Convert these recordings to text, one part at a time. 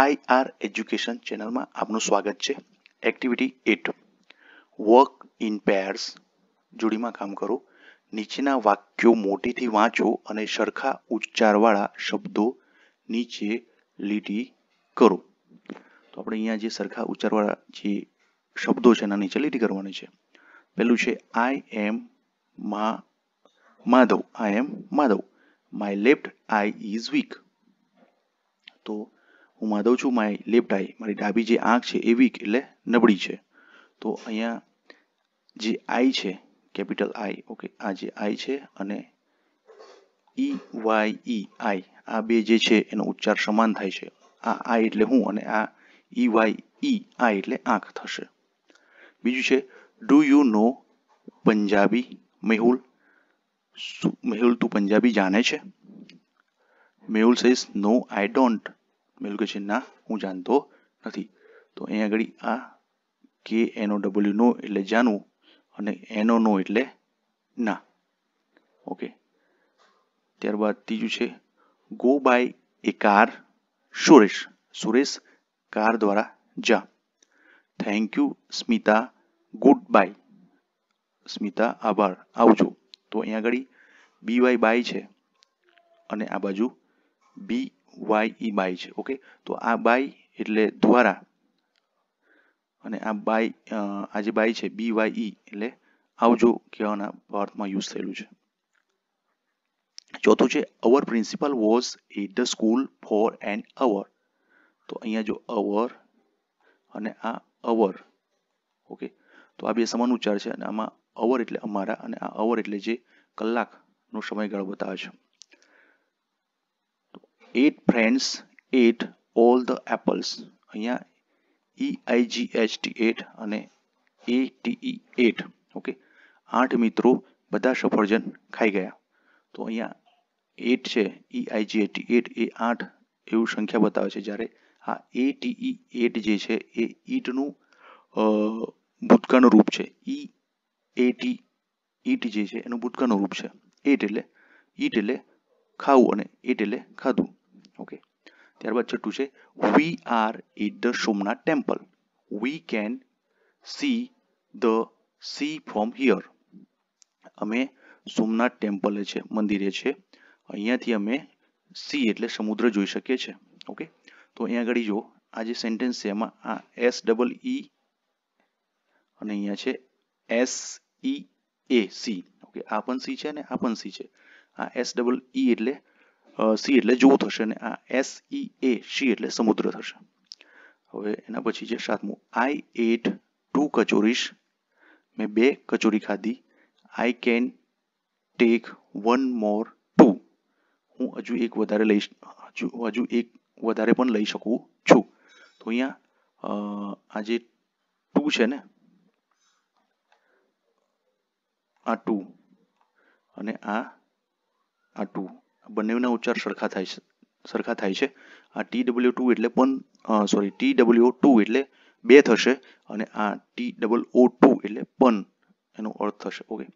IR education ચેનલમાં આપનું સ્વાગત છે activity at work in pairs જોડીમાં કામ કરો નીચેના વાક્યો મોટેથી વાંચો અને સરખા ઉચ્ચારવાળા શબ્દો નીચે લીટી કરો તો આપણે અહીંયા જે સરખા ઉચ્ચારવાળા જે શબ્દો છે એના નીચે લીટી કરવાની છે પહેલું છે આઈ એમ મા Madhav I am Madhav my left eye is weak તો હું માધવ છું માય લેફ્ટ આઈ મારી ડાબી જે આંખ છે એ વીક એટલે નબળી છે તો અહીંયા જે આઈ છે કેપિટલ આઈ ઓકે આ જે આઈ છે અને ઈ વાય ઈ આઈ આ બે જે છે એનો ઉચ્ચાર સમાન થાય છે આ આઈ એટલે હું અને આ ઈ વાય ઈ આઈ એટલે આંખ થશે બીજું છે do you know Punjabi Mehul Mehul તું પંજાબી જાણે છે Mehul says no I don't મેં ના હું જાણતો નથી તો અહીં આગળ આ કે એનો ડબલ્યુ નો એટલે જાણવું અને એનો નો એટલે ના ઓકે ત્યારબાદ ત્રીજું છે go by a car Suresh Suresh car દ્વારા જા thank you Smita goodbye Smita આભાર આવજો તો અહીંયા આગળ બી બીવાય બાય છે અને આ બાજુ બી વાય ઈ છે ઓકે તો આ બાય એટલે દ્વારા અને આ બાય આ જે બાય છે બી e, એટલે આવજો કહેવાના પાર્ટમાં યુઝ થયેલું છે ચોથું છે our principal was at the school for an hour તો અહીંયા જો અવર અને આ અવર ઓકે તો આ બે સમાન ઉચ્ચાર છે અને આમાં અવર એટલે અમારા અને આ અવર એટલે જે કલાકનો સમયગાળો બતાવે છે at friends at all the apples અહીંયા E I G H T eight અને એ ટીઈ એટ ઓકે આઠ મિત્રો બધા સફરજન ખાઈ ગયા તો અહીંયા એટ છે ઈ આઈ જી એટ એટ એ આઠ એવું સંખ્યા બતાવે છે જ્યારે આ એ ટીઈ એટ જે છે એ ઈટનું ભૂતકાળનું રૂપ છે ઈ એ ટી ઈટ જે છે એનું ભૂતકાળનું રૂપ છે એટ એટલે ઈટ એટલે ખાવું અને એટ એટલે ખાધું ઓકે ત્યારબાદ છઠ્ઠું છે we are at the Somnath temple we can see the sea from here અમે સોમનાથ ટેમ્પલે છે મંદિરે છે અહીંયાથી અમે સી એટલે સમુદ્ર જોઈ શકીએ છીએ ઓકે તો અહીંયા આગળ જો આ જે સેન્ટેન્સ છે એમાં આ એસ ડબલ ઈ અને અહીંયા છે એસ ઈ એ સી ઓકે આ પણ સી છે અને આ પણ સી છે આ એસ ડબલ ઈ એટલે સી એટલે જૂથ હશે અને આ એસ ઈ એ શી એટલે સમુદ્ર થશે હવે એના પછી છે સાતમું આઈ એટ ટુ કચોરીશ મેં બે કચોરી ખાધી I can take one more too હું હજુ એક વધારે લઈ હજુ હજુ એક વધારે પણ લઈ શકું છું તો અહીંયા આ જે ટુ છે ને આ ટુ અને આ આ ટુ બંનેના ઉચ્ચાર સરખા થાય છે સરખા થાય છે આ ટી ડબલ્યુ ટુ એટલે પણ સોરી ટી ડબલ્યુ ટુ એટલે બે થશે અને આ ટી ડબલ ઓ ટુ એટલે પન એનો અર્થ થશે ઓકે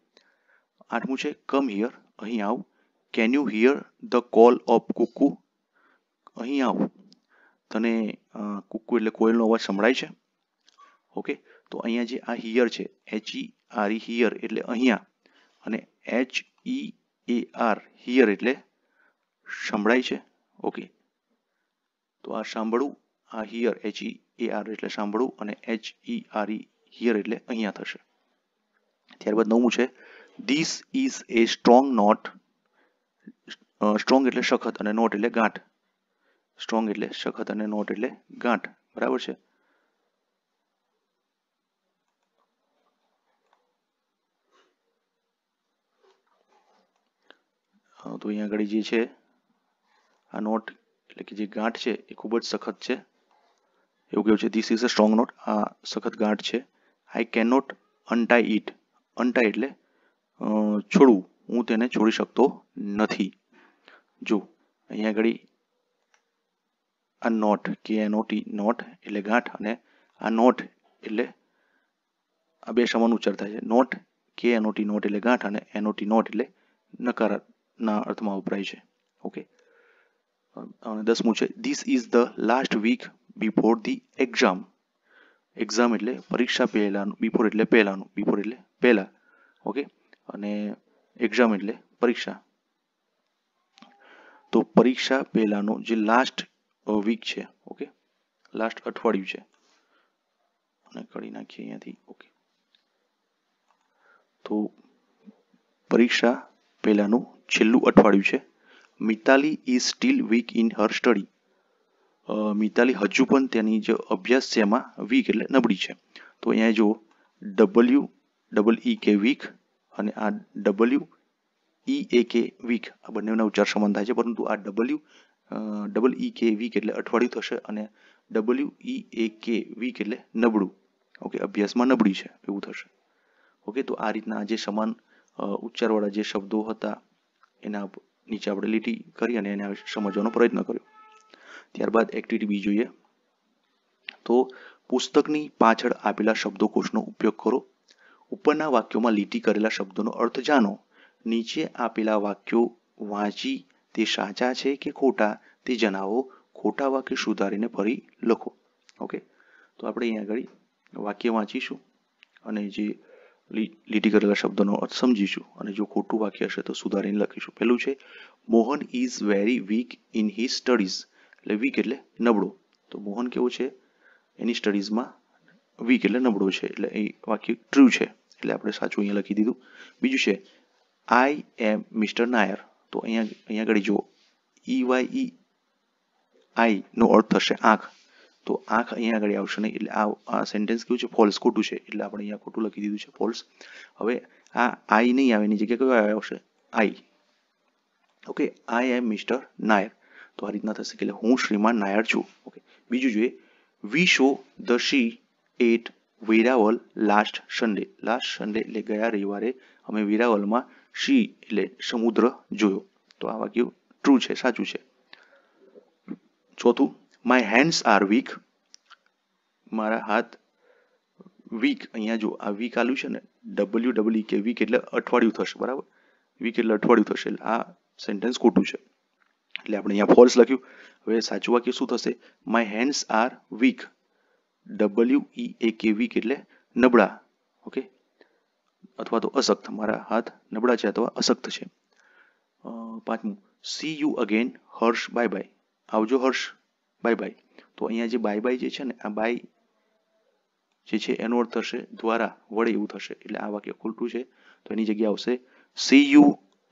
આઠમું છે કમ હિયર અહીં આવ can you hear the call of cuckoo અહીં આવ તને કુકુ એટલે કોયલનો અવાજ સંભળાય છે ઓકે તો અહીંયા જે આ હિયર છે H E R E here એટલે અહીંયા અને H E A R hear એટલે સંભળાય છે ઓકે તો આ સાંભળવું આ hear H E A R એટલે સાંભળવું અને H E R E here એટલે અહીંયા થશે ત્યારબાદ નવમું છે this is a strong knot strong એટલે સખત અને નોટ એટલે ગાંઠ સ્ટ્રોંગ એટલે સખત અને નોટ એટલે ગાંઠ બરાબર છે તો અહીંયા આગળ જે છે આ નોટ એટલે કે જે ગાંઠ છે એ ખૂબ જ સખત છે એવું કહ્યું છે this is a strong knot આ સખત ગાંઠ છે I can not untie it untie એટલે છોડવું હું તેને છોડી શકતો નથી જો અહીંયા આગળ આ નોટ કે એન ઓટી નોટ એટલે ગાંઠ અને આ નોટ એટલે આ બે સમાન ઉચ્ચાર થાય છે નોટ કે એન ઓટી નોટ એટલે ગાંઠ અને એનોટી નોટ એટલે નકારના અર્થમાં વપરાય છે ઓકે દસમું છે this is the last week before the exam exam એટલે પરીક્ષા પહેલાંનું બિફોર એટલે પહેલાંનું બિફોર એટલે પહેલા ઓકે અને એક્ઝામ એટલે પરીક્ષા તો પરીક્ષા પહેલાંનો જે લાસ્ટ વીક છે ઓકે લાસ્ટ અઠવાડિયું છે અને કરી નાખીએ અહીંયાથી ઓકે તો પરીક્ષા પહેલાનું છેલ્લું અઠવાડિયું છે Mitali is still weak in her study Mitali હજુ પણ તેની જે અભ્યાસ છે એમાં વીક એટલે નબળી છે તો અહીંયા જુઓ ડબલ્યુ ડબલ ઇ કે વીક અને આ W E A K week આ બંનેના ઉચ્ચાર સમાન થાય છે પરંતુ આ ડબલ્યુ ડબલ ઈ કે વીક એટલે અઠવાડિયું થશે અને ડબલ્યુ ઇ એ કે વીક એટલે નબળું ઓકે અભ્યાસમાં નબળી છે એવું થશે ઓકે તો આ રીતના જે સમાન ઉચ્ચારવાળા જે શબ્દો હતા એના નીચે આપણે લીટી કરી અને એને સમજવાનો પ્રયત્ન કર્યો ત્યારબાદ એક્ટિવિટી બી જોઈએ તો પુસ્તકની પાછળ આપેલા શબ્દકોશનો ઉપયોગ કરો ઉપરના વાક્યોમાં લીટી કરેલા શબ્દોનો અર્થ જાણો નીચે આપેલા વાક્યો વાંચી તે સાચા છે કે ખોટા તે જણાવો ખોટા વાક્ય સુધારીને ફરી લખો ઓકે તો આપણે અહીંયા આગળ વાક્ય વાંચીશું અને જે લીટી કરેલા શબ્દોનો અર્થ સમજીશું અને જો ખોટું વાક્ય હશે તો સુધારીને લખીશું પહેલું છે Mohan is very weak in he studies એટલે વીક એટલે નબળો તો મોહન કેવો છે એની સ્ટડીઝમાં વીક એટલે નબળો છે એટલે એ વાક્ય ટ્રુ છે એટલે આપણે સાચું અહીંયા લખી દીધું બીજું છે આઈ એમ મિસ્ટર નાયર તો અહીંયા અહીંયા આગળ જો ઈ વાય ઈ આઈ નો અર્થ થશે આંખ તો આંખ અહીંયા આગળ આવશે નહીં એટલે આ આ સેન્ટેન્સ કેવું છે ફોલ્સ ખોટું છે એટલે આપણે અહીંયા ખોટું લખી દીધું છે ફોલ્સ હવે આ આઈ નહીં આવે એની જગ્યાએ કયો આવશે I okay I am mister Nair તો આ રીતના થશે એટલે હું શ્રીમાન નાયર છું ઓકે બીજું જોઈએ we show the sea at Veraval last Sunday last Sunday એટલે ગયા રવિવારે અમે વેરાવલમાં શી એટલે સમુદ્ર જોયો તો આ વાક્ય ટ્રુ છે સાચું છે ચોથું માય હેન્ડ્સ આર વીક મારા હાથ વીક અહીંયા જો આ વીક આલું છે ને ડબલ્યુ ડબલ્યુ કે વીક એટલે અઠવાડિયું થશે બરાબર વીક એટલે અઠવાડિયું થશે એટલે આ સેન્ટેન્સ ખોટું છે એટલે આપણે અહીંયા ફોલ્સ લખ્યું હવે સાચું વાક્ય શું થશે my hands are weak W E A K weak એટલે નબળા ઓકે અથવા તો અશક્ત મારા હાથ નબળા છે અથવા અશક્ત છે પાંચમું see you again Harsh bye bye આવજો હર્ષ બાય બાય તો અહીંયા જે બાય બાય જે છે ને આ બાય જે છે એનો અર્થ થશે દ્વારા વડે એવું થશે એટલે આ વાક્ય ખોટું છે તો એની જગ્યા આવશે see you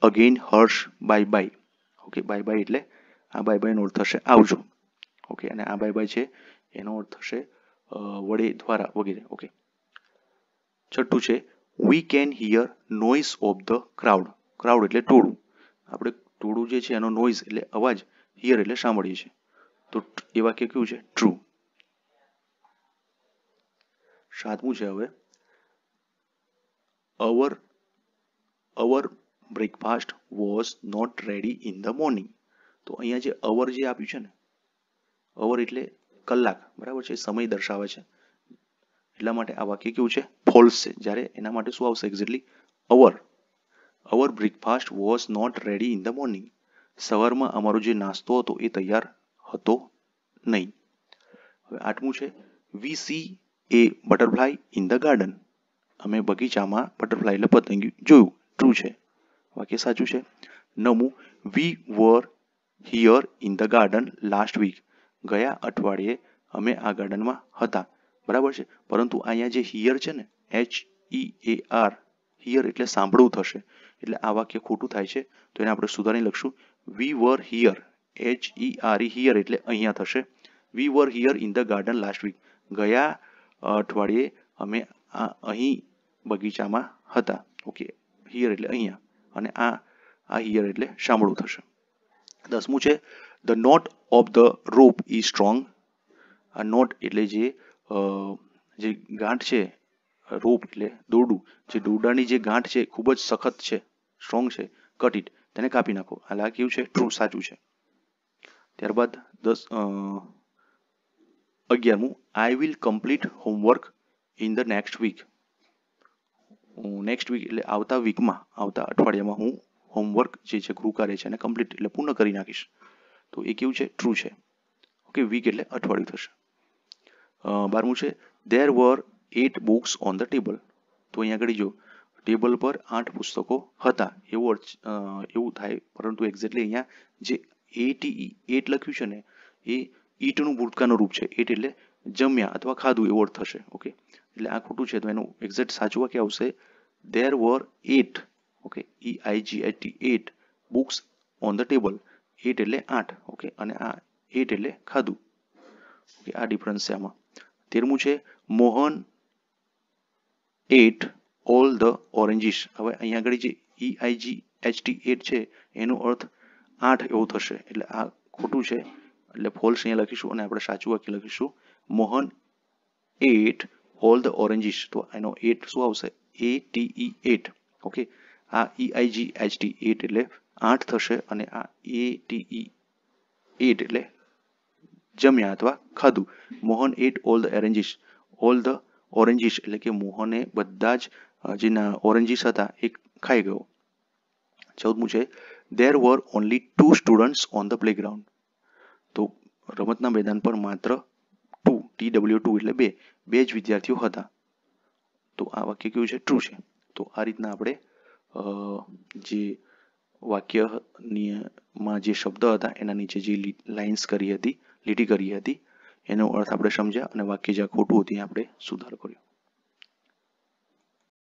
again Harsh bye bye okay bye bye એટલે આ બાય બાયનો અર્થ થશે આવજો ઓકે અને આ બાય બાય છે એનો અર્થ થશે વડે દ્વારા વગેરે ઓકે છઠ્ઠું છે we can hear noise of the crowd crowd એટલે ટોળું આપણે ટોળું જે છે એનો નોઇઝ એટલે અવાજ હિયર એટલે સાંભળીએ છીએ તો એ વાક્ય કેવું છે ટ્રુ સાતમું છે હવે our our breakfast was not ready in the morning તો અહીંયા જે અવર જે આપ્યું છે ને અવર એટલે કલાક બરાબર છે સમય દર્શાવે છે એટલા માટે આ વાક્ય કેવું છે ફોલ્સ છે જ્યારે એના માટે શું આવશે exactly our our breakfast was not ready in the morning સવારમાં અમારો જે નાસ્તો હતો એ તૈયાર હતો નહીં હવે આઠમું છે we see a butterfly in the garden અમે બગીચામાં બટરફ્લાય એટલે પતંગિયું જોયું ટ્રુ છે વાક્ય સાચું છે નવમું we were here in the garden last week ગયા અઠવાડિયે અમે આ ગાર્ડનમાં હતા બરાબર છે પરંતુ અહીંયા જે હિયર છે ને H E A R hear એટલે સાંભળવું થશે એટલે આ વાક્ય ખોટું થાય છે તો એને આપણે સુધારી લખશું we were here H E R E here એટલે અહીંયા થશે we were here in the garden last week ગયા અઠવાડિયે અમે આ અહીં બગીચામાં હતા ઓકે હિયર એટલે અહીંયા અને આ આ હિયર એટલે શામળું થશે દસમું છે the knot of the rope is strong આ નોટ એટલે જે જે ગાંઠ છે રોપ એટલે દોરડું જે દોરડાની જે ગાંઠ છે ખૂબ જ સખત છે સ્ટ્રોંગ છે કટ ઇટ તેને કાપી નાખો આ કેવું છે ટ્રુ સાચું છે ત્યારબાદ દસ અગિયારમું I will complete homework in the next week next week એટલે આવતા વીકમાં આવતા અઠવાડિયામાં હું હોમવર્ક જે છે ગૃહ કાર્ય છે એને કમ્પ્લીટ એટલે પૂર્ણ કરી નાખીશ તો એ કેવું છે ટ્રુ છે ઓકે વીક એટલે અઠવાડિયું થશે બારમું છે there were eight books on the table તો અહીંયા આગળ જો ટેબલ પર આઠ પુસ્તકો હતા એવું એવું થાય પરંતુ એક્ઝેક્ટલી અહીંયા જે એટીઈ એટ લખ્યું છે ને એ ઈટનું ભૂતકાળનું રૂપ છે એટ એટલે જમ્યા અથવા ખાધું એવો અર્થ થશે ઓકે એટલે આ ખોટું છે તો એનું એક્ઝેક્ટ સાચું વાક્ય આવશે there were eight okay E I G I T eight books on the table eight એટલે આઠ ઓકે અને આ એટ એટલે ખાધું ઓકે આ ડિફરન્સ છે આમાં તેરમું છે Mohan ate all the oranges હવે અહીંયા આગળ જે E I G H T eight છે એનો અર્થ આઠ એવું થશે એટલે આ ખોટું છે એટલે ફોલ્સ અહીંયા લખીશું અને આપણે સાચું વાક્ય લખીશું Mohan ate all the oranges તો એનો એટ શું આવશે એ ટીઈ એટ ઓકે આ ઈઆઈજી એચટી એટ એટલે આઠ થશે અને આ એ ટીઈ એટ એટલે જમ્યા અથવા ખાધું Mohan ate all the oranges all the oranges એટલે કે મોહને બધા જ જેના ઓરેન્જીસ હતા એ ખાઈ ગયો ચૌદમું છે there were only two students on the playground તો રમતના મેદાન પર માત્ર ટુ ટી ડબલ્યુ ટુ એટલે બે બે જ વિદ્યાર્થીઓ હતા તો આ વાક્ય કેવું છે ટ્રુ છે તો આ રીતના આપણે જે વાક્યની માં જે શબ્દ હતા એના નીચે જે લાઇન્સ કરી હતી લીટી કરી હતી એનો અર્થ આપણે સમજ્યા અને વાક્ય જ્યાં ખોટું હતું ત્યાં આપણે સુધાર કર્યો